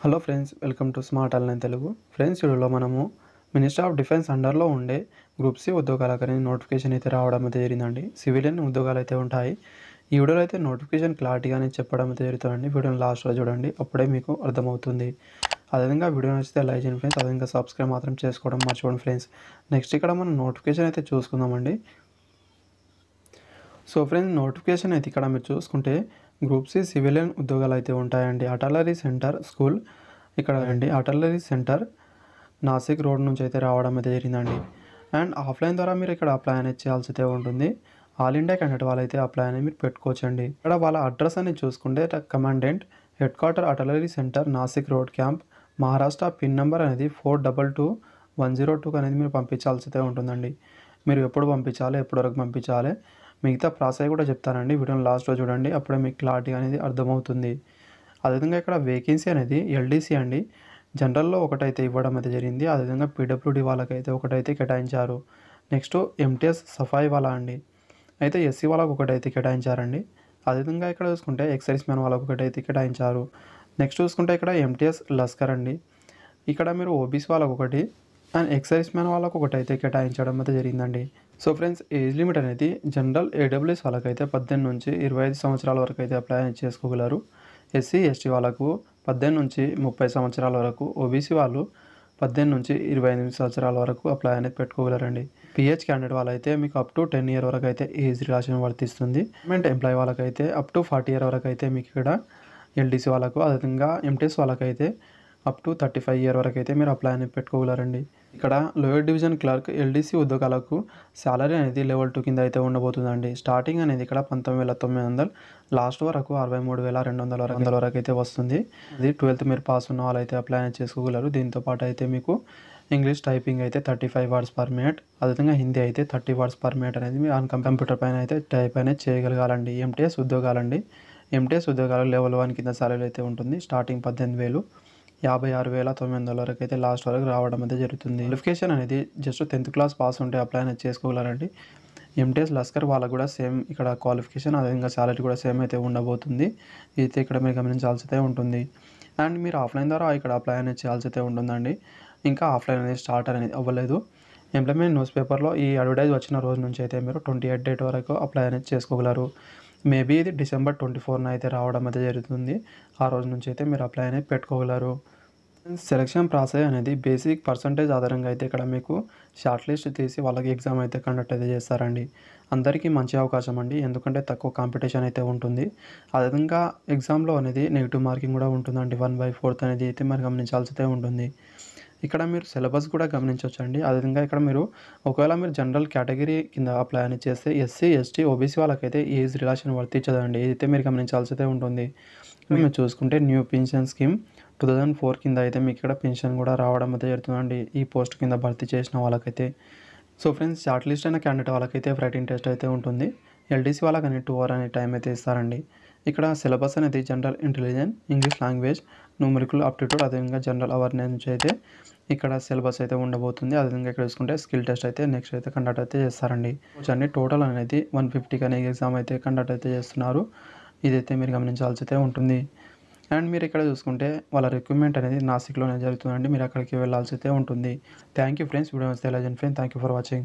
hello friends welcome to smart online Telugu friends వీడియోలో మనము minister of defence అండర్లో ఉండే group C కానీ నోటిఫికేషన్ అయితే రావడం అయితే జరిగిందండి సివిలియన్ ఉద్యోగాలు అయితే ఉంటాయి ఈ వీడియోలో అయితే నోటిఫికేషన్ క్లారిటీగానే చెప్పడం అయితే జరుగుతుందండి వీడియోని లాస్ట్లో చూడండి అప్పుడే మీకు అర్థమవుతుంది అదేవిధంగా వీడియో నచ్చితే లైక్ చేయండి ఫ్రెండ్స్ అదేవిధంగా సబ్స్క్రైబ్ మాత్రం చేసుకోవడం మర్చిపోండి ఫ్రెండ్స్ నెక్స్ట్ ఇక్కడ మనం నోటిఫికేషన్ అయితే చూసుకుందామండి సో ఫ్రెండ్స్ నోటిఫికేషన్ అయితే ఇక్కడ మీరు చూసుకుంటే గ్రూప్ సి సివిలియన్ ఉద్యోగాలు అయితే ఉంటాయండి అటలరీ సెంటర్ స్కూల్ ఇక్కడ అండి అటలరీ సెంటర్ నాసిక్ రోడ్ నుంచి అయితే రావడం అయితే జరిగిందండి అండ్ ఆఫ్లైన్ ద్వారా మీరు ఇక్కడ అప్లై అనేది చేయాల్సి అయితే ఉంటుంది ఆల్ ఇండియా క్యాండిడేట్ వాళ్ళైతే అప్లై అనేది మీరు పెట్టుకోవచ్చండి ఇక్కడ వాళ్ళ అడ్రస్ అనేది చూసుకుంటే commandant head quarter artillery centre Nasik road camp Maharashtra pin number అనేది four double two one zero టూకి అనేది మీరు పంపించాల్సి అయితే ఉంటుందండి మీరు ఎప్పుడు పంపించాలి ఎప్పటివరకు పంపించాలి మిగతా ప్రాసెస్ కూడా చెప్తానండి వీడియోని లాస్ట్లో చూడండి అప్పుడే మీకు క్లారిటీ అనేది అర్థమవుతుంది అదేవిధంగా ఇక్కడ వేకెన్సీ అనేది ఎల్డీసీ అండి జనరల్లో ఒకటైతే ఇవ్వడం అయితే జరిగింది అదేవిధంగా పీడబ్ల్యూడి వాళ్ళకైతే ఒకటైతే కేటాయించారు నెక్స్ట్ ఎంటీఎస్ సఫాయి వాళ్ళ అండి అయితే ఎస్సీ వాళ్ళకు ఒకటైతే కేటాయించారండి అదేవిధంగా ఇక్కడ చూసుకుంటే ఎక్సైజ్ మ్యాన్ వాళ్ళకు ఒకటైతే కేటాయించారు నెక్స్ట్ చూసుకుంటే ఇక్కడ ఎంటీఎస్ లస్కర్ అండి ఇక్కడ మీరు ఓబీసీ వాళ్ళకు ఒకటి అండ్ ఎక్సైజ్ మ్యాన్ వాళ్ళకు ఒకటైతే కేటాయించడం అయితే జరిగిందండి సో ఫ్రెండ్స్ ఏజ్ లిమిట్ అనేది జనరల్ ఏడబ్ల్యూఎస్ వాళ్ళకైతే పద్దెనిమిది నుంచి ఇరవై ఐదు సంవత్సరాల వరకు అయితే అప్లై చేసుకోగలరు ఎస్సీ ఎస్టీ వాళ్ళకు పద్దెనిమిది నుంచి ముప్పై సంవత్సరాల వరకు ఓబీసీ వాళ్ళు పద్దెనిమిది నుంచి ఇరవై ఎనిమిది సంవత్సరాల వరకు అప్లై అనేది పెట్టుకోగలరండి పిహెచ్ క్యాండిడేట్ వాళ్ళైతే మీకు అప్ టు టెన్ ఇయర్ వరకు అయితే ఏజ్ రిలాక్సేషన్ వర్తిస్తుంది గవర్నమెంట్ ఎంప్లాయీ వాళ్ళకైతే అప్ టు ఫార్టీ ఇయర్ వరకు అయితే మీకు ఇక్కడ ఎల్డీసీ వాళ్ళకు అదేవిధంగా ఎంటీఎస్ వాళ్ళకైతే up to thirty five year వరకు అయితే మీరు అప్లై అనేది పెట్టుకోగలరండి ఇక్కడ లోయర్ డివిజన్ క్లర్క్ ఎల్డీసీ ఉద్యోగాలకు శాలరీ అనేది లెవెల్ టూ కింద అయితే ఉండబోతుందండి స్టార్టింగ్ అనేది ఇక్కడ పంతొమ్మిది వేల తొమ్మిది వందలు లాస్ట్ వరకు అరవై మూడు వేల రెండు వందల వందల వరకు అయితే వస్తుంది ఇది ట్వెల్త్ మీరు పాస్ ఉన్న వాళ్ళు అయితే అప్లై చేసుకోగలరు దీంతో పాటు అయితే మీకు ఇంగ్లీష్ టైపింగ్ అయితే thirty five words per minute అదేవిధంగా హిందీ అయితే థర్టీ వర్డ్స్ పర్ మినిట్ అనేది మీరు కంప్యూటర్ పైన అయితే టైప్ అనేది చేయగలగాలండి ఎంటీఎస్ ఉద్యోగాలండి ఎంటీఎస్ ఉద్యోగాలు లెవెల్ వన్ కింద సాలరీ అయితే ఉంటుంది స్టార్టింగ్ పద్దెనిమిది వేలు యాభై ఆరు వేల తొమ్మిది వందల వరకు అయితే లాస్ట్ వరకు రావడం అయితే జరుగుతుంది క్వాలిఫికేషన్ అనేది జస్ట్ టెన్త్ క్లాస్ పాస్ ఉంటే అప్లై అనేది చేసుకోగలరండి ఎంటీఎస్ లస్కర్ వాళ్ళకు కూడా సేమ్ ఇక్కడ క్వాలిఫికేషన్ అదేవిధంగా శాలరీ కూడా సేమ్ అయితే ఉండబోతుంది అయితే ఇక్కడ మీరు గమనించాల్సి ఉంటుంది అండ్ మీరు ఆఫ్లైన్ ద్వారా ఇక్కడ అప్లై అనేది చేయాల్సి ఉంటుందండి ఇంకా ఆఫ్లైన్ అనేది స్టార్ట్ అనేది అవ్వలేదు ఎంప్లాయ్మెంట్ న్యూస్ పేపర్లో ఈ అడ్వర్టైజ్ వచ్చిన రోజు నుంచి అయితే మీరు ట్వంటీ ఎయిట్ డేట్ వరకు అప్లై అనేది చేసుకోగలరు మేబీ ఇది డిసెంబర్ ట్వంటీ ఫోర్న అయితే రావడం అయితే జరుగుతుంది ఆ రోజు నుంచి అయితే మీరు అప్లై అనేది పెట్టుకోగలరు సెలక్షన్ ప్రాసెస్ అనేది బేసిక్ పర్సంటేజ్ ఆధారంగా అయితే ఇక్కడ మీకు షార్ట్ లిస్ట్ తీసి వాళ్ళకి ఎగ్జామ్ అయితే కండక్ట్ అయితే చేస్తారండి అందరికీ మంచి అవకాశం అండి ఎందుకంటే తక్కువ కాంపిటీషన్ అయితే ఉంటుంది అదేవిధంగా ఎగ్జామ్లో అనేది నెగిటివ్ మార్కింగ్ కూడా ఉంటుందండి వన్ బై ఫోర్త్ అనేది అయితే మరి గమనించాల్సి ఉంటుంది ఇక్కడ మీరు సిలబస్ కూడా గమనించవచ్చు అండి అదేవిధంగా ఇక్కడ మీరు ఒకవేళ మీరు జనరల్ కేటగిరీ కింద అప్లై అని చేస్తే ఎస్సీ ఎస్టీ ఓబీసీ వాళ్ళకైతే ఏజ్ రిలాక్షన్ వర్తించదండి ఏదైతే మీరు గమనించాల్సి ఉంటుంది మేము చూసుకుంటే new pension scheme two thousand four కింద అయితే మీకు ఇక్కడ పెన్షన్ కూడా రావడం అయితే జరుగుతుందండి ఈ పోస్ట్ కింద భర్తీ చేసిన వాళ్ళకైతే సో ఫ్రెండ్స్ షార్ట్ లిస్ట్ అయిన క్యాండిడేట్ వాళ్ళకైతే రైటింగ్ టెస్ట్ అయితే ఉంటుంది ఎల్డీసీ వాళ్ళకని టూ అవర్ అనే టైం అయితే ఇస్తారండి ఇక్కడ సిలబస్ అనేది general intelligence English language numerical aptitude అదేవిధంగా జనరల్ అవేర్నెస్ నుంచి అయితే ఇక్కడ సిలబస్ అయితే ఉండబోతుంది అదేవిధంగా ఇక్కడ చూసుకుంటే స్కిల్ టెస్ట్ అయితే నెక్స్ట్ అయితే కండక్ట్ అయితే చేస్తారండి అన్ని టోటల్ అనేది వన్ ఫిఫ్టీకి అనే ఎగ్జామ్ అయితే కండక్ట్ అయితే చేస్తున్నారు ఇదైతే మీరు గమనించాల్సి అయితే ఉంటుంది అండ్ మీరు ఇక్కడ చూసుకుంటే వాళ్ళ రిక్రూట్మెంట్ అనేది నాసిక్లోనే జరుగుతుందండి మీరు అక్కడికి వెళ్ళాల్సి అయితే ఉంటుంది థ్యాంక్ యూ ఫ్రెండ్స్ వీడియో వస్తే friend thank you for watching